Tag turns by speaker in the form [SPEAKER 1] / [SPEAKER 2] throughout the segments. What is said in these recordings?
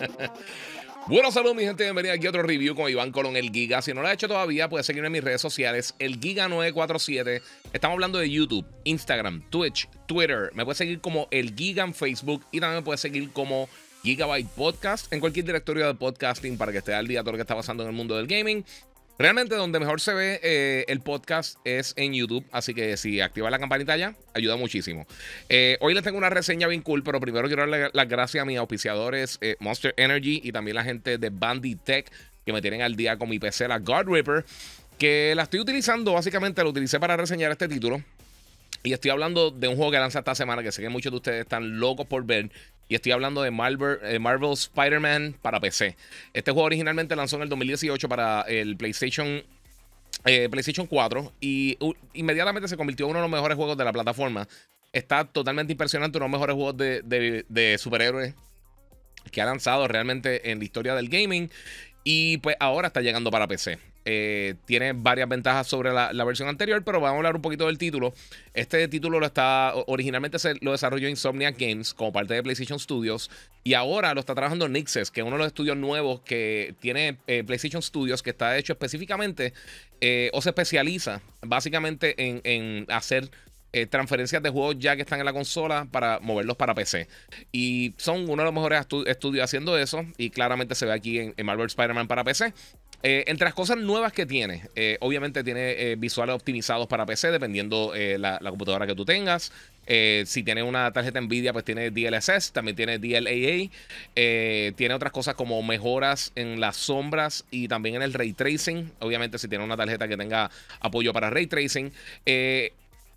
[SPEAKER 1] bueno, saludos mi gente, bienvenida aquí a otro review con Iván Colón, el Giga. Si no lo has hecho todavía, puedes seguirme en mis redes sociales, el Giga947. Estamos hablando de YouTube, Instagram, Twitch, Twitter. Me puedes seguir como el Giga en Facebook y también me puedes seguir como Gigabyte Podcast en cualquier directorio de podcasting para que esté al día todo lo que está pasando en el mundo del gaming. Realmente donde mejor se ve eh, el podcast es en YouTube, así que si activa la campanita ya, ayuda muchísimo. Eh, hoy les tengo una reseña bien cool, pero primero quiero darle las gracias a mis auspiciadores eh, Monster Energy y también la gente de Banditech Tech que me tienen al día con mi PC, la God que la estoy utilizando, básicamente la utilicé para reseñar este título. Y estoy hablando de un juego que lanza esta semana que sé que muchos de ustedes están locos por ver. Y estoy hablando de Marvel, eh, Spider-Man para PC. Este juego originalmente lanzó en el 2018 para el PlayStation eh, PlayStation 4 y inmediatamente se convirtió en uno de los mejores juegos de la plataforma. Está totalmente impresionante, uno de los mejores juegos de, de, superhéroes que ha lanzado realmente en la historia del gaming. Y pues ahora está llegando para PC. Eh, tiene varias ventajas sobre la, versión anterior, pero vamos a hablar un poquito del título. Este título lo está originalmente se lo desarrolló Insomnia Games como parte de PlayStation Studios y ahora lo está trabajando Nixxes, que es uno de los estudios nuevos que tiene eh, PlayStation Studios, que está hecho específicamente eh, o se especializa básicamente en, hacer transferencias de juegos ya que están en la consola para moverlos para PC. Y son uno de los mejores estudios haciendo eso. Y claramente se ve aquí en, en Marvel Spider-Man para PC. Eh, entre las cosas nuevas que tiene, eh, obviamente tiene eh, visuales optimizados para PC, dependiendo la, computadora que tú tengas. si tiene una tarjeta Nvidia, pues tiene DLSS, también tiene DLAA. tiene otras cosas como mejoras en las sombras y también en el ray tracing. Obviamente, si tiene una tarjeta que tenga apoyo para ray tracing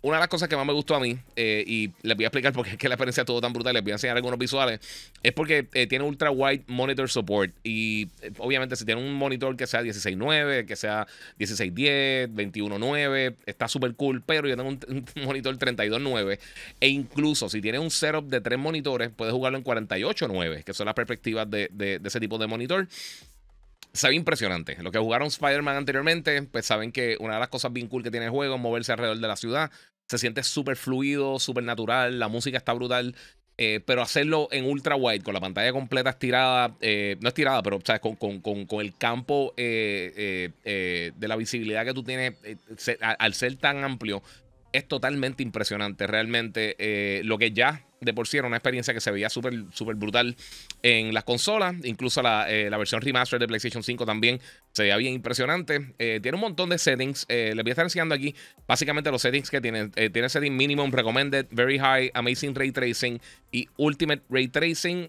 [SPEAKER 1] una de las cosas que más me gustó a mí, eh, y les voy a explicar por qué es que la experiencia estuvo tan brutal, les voy a enseñar algunos visuales, es porque eh, tiene ultra wide monitor support. Y eh, obviamente, si tiene un monitor que sea 16.9, que sea 16.10, 21.9, está súper cool. Pero yo tengo un, monitor 32.9. E incluso si tiene un setup de tres monitores, puedes jugarlo en 48.9, que son las perspectivas de, de ese tipo de monitor se ve impresionante. Los que jugaron Spider-Man anteriormente, pues saben que una de las cosas bien cool que tiene el juego es moverse alrededor de la ciudad se siente súper fluido, súper natural, la música está brutal. Eh, pero hacerlo en ultra wide, con la pantalla completa estirada, eh, no estirada, pero Con, el campo eh, de la visibilidad que tú tienes, al, al ser tan amplio, es totalmente impresionante. Realmente, lo que ya de por sí era una experiencia que se veía súper súper brutal en las consolas. Incluso la, eh, versión remaster de PlayStation 5 también se veía bien impresionante. Eh, tiene un montón de settings. Eh, les voy a estar enseñando aquí básicamente los settings que tiene. tiene setting minimum, recommended, very high, amazing ray tracing y ultimate ray tracing.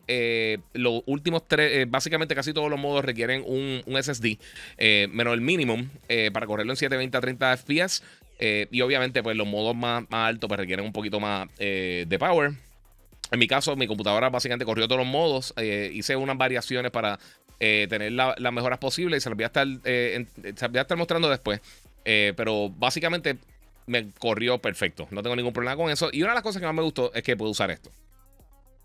[SPEAKER 1] los últimos tres, básicamente casi todos los modos requieren un, SSD, menos el minimum, para correrlo en 720 30 FPS. y obviamente, pues los modos más, altos pues, requieren un poquito más de power. En mi caso, mi computadora básicamente corrió todos los modos. Eh, hice unas variaciones para eh, tener las mejoras posibles y se las voy a estar, eh, mostrando después. pero básicamente me corrió perfecto. No tengo ningún problema con eso. Y una de las cosas que más me gustó es que puedo usar esto.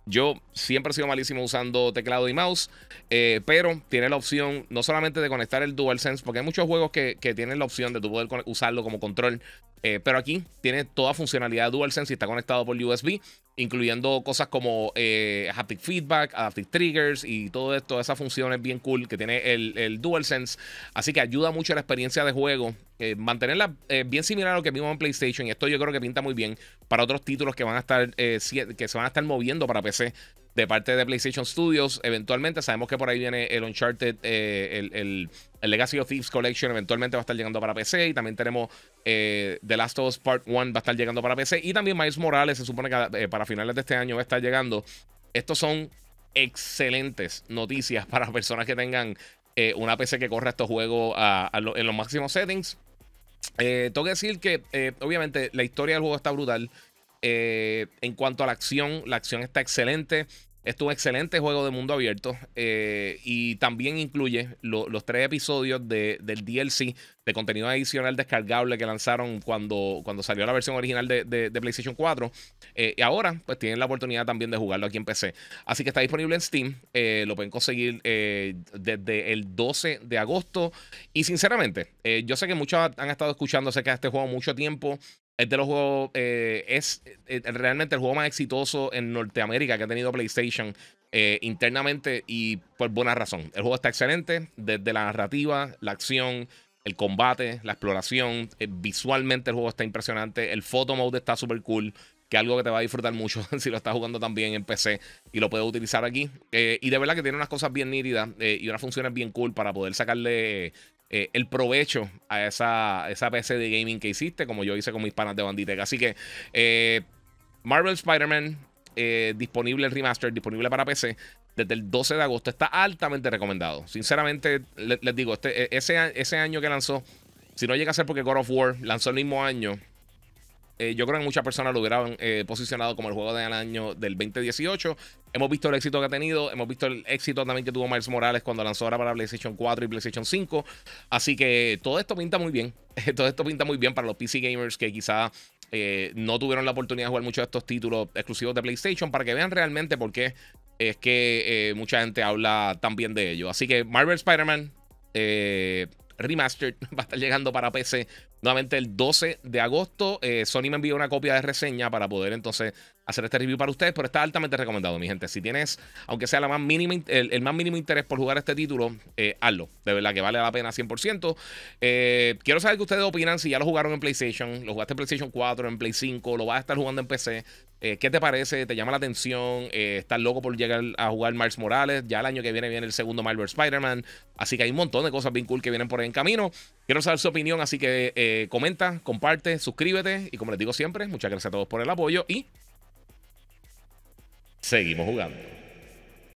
[SPEAKER 1] Yo siempre he sido malísimo usando teclado y mouse, pero tiene la opción no solamente de conectar el DualSense, porque hay muchos juegos que, tienen la opción de tú poder usarlo como control, pero aquí tiene toda funcionalidad de DualSense y está conectado por USB incluyendo cosas como eh, haptic feedback, adaptive triggers y todo esto, esas funciones bien cool que tiene el, DualSense. Así que ayuda mucho a la experiencia de juego. Eh, mantenerla eh, bien similar a lo que vimos en PlayStation. Y esto yo creo que pinta muy bien para otros títulos que van a estar eh, que se van a estar moviendo para PC de parte de PlayStation Studios. Eventualmente sabemos que por ahí viene el Uncharted, eh, el, el, Legacy of Thieves Collection eventualmente va a estar llegando para PC. Y también tenemos eh, The Last of Us Part 1 va a estar llegando para PC. Y también Miles Morales se supone que eh, para finales de este año va a estar llegando. Estos son excelentes noticias para personas que tengan una PC que corra estos juegos en los máximos settings. tengo que decir que obviamente la historia del juego está brutal. en cuanto a la acción, la acción está excelente es un excelente juego de mundo abierto eh, y también incluye los tres episodios de, del DLC de contenido adicional descargable que lanzaron cuando, cuando salió la versión original de, PlayStation 4. Eh, y ahora pues tienen la oportunidad también de jugarlo aquí en PC. Así que está disponible en Steam, eh, lo pueden conseguir desde el 12 de agosto. Y sinceramente, yo sé que muchos han estado escuchando acerca de este juego mucho tiempo es de los juegos, eh, es, eh, eh, realmente el juego más exitoso en Norteamérica que ha tenido PlayStation internamente y por buena razón. El juego está excelente desde la narrativa, la acción, el combate, la exploración. visualmente el juego está impresionante. El photo mode está súper cool. Que es algo que te va a disfrutar mucho si lo estás jugando también en PC y lo puedes utilizar aquí. y de verdad que tiene unas cosas bien nítidas y unas funciones bien cool para poder sacarle eh, el provecho a esa, PC de gaming que hiciste, como yo hice con mis panas de Banditeca Así que eh, Marvel Spider-Man, eh, disponible el remaster, disponible para PC desde el 12 de agosto, está altamente recomendado. Sinceramente, les digo, este, e, ese, ese año que lanzó, si no llega a ser porque God of War lanzó el mismo año, eh, yo creo que muchas personas lo hubieran eh, posicionado como el juego del año del 2018. Hemos visto el éxito que ha tenido, hemos visto el éxito también que tuvo Miles Morales cuando lanzó ahora para PlayStation 4 y PlayStation 5. Así que todo esto pinta muy bien. todo esto pinta muy bien para los PC gamers que quizá eh, no tuvieron la oportunidad de jugar muchos de estos títulos exclusivos de PlayStation para que vean realmente por qué es que mucha gente habla tan bien de ello, Así que Marvel Spider-Man. Eh, Remastered va a estar llegando para PC nuevamente el 12 de agosto. Eh, Sony me envió una copia de reseña para poder entonces hacer este review para ustedes, pero está altamente recomendado, mi gente. Si tienes, aunque sea la más mínima, el, más mínimo interés por jugar este título, eh, hazlo. De verdad que vale la pena 100%. Eh, quiero saber qué ustedes opinan, si ya lo jugaron en PlayStation, lo jugaste en PlayStation 4, en Play 5, lo vas a estar jugando en PC. Eh, ¿Qué te parece? ¿Te llama la atención? Eh, ¿Estás loco por llegar a jugar Miles Morales? Ya el año que viene viene el segundo Marvel Spider-Man. Así que hay un montón de cosas bien cool que vienen por ahí en camino. Quiero saber su opinión, así que eh, comenta, comparte, suscríbete. Y como les digo siempre, muchas gracias a todos por el apoyo y seguimos jugando.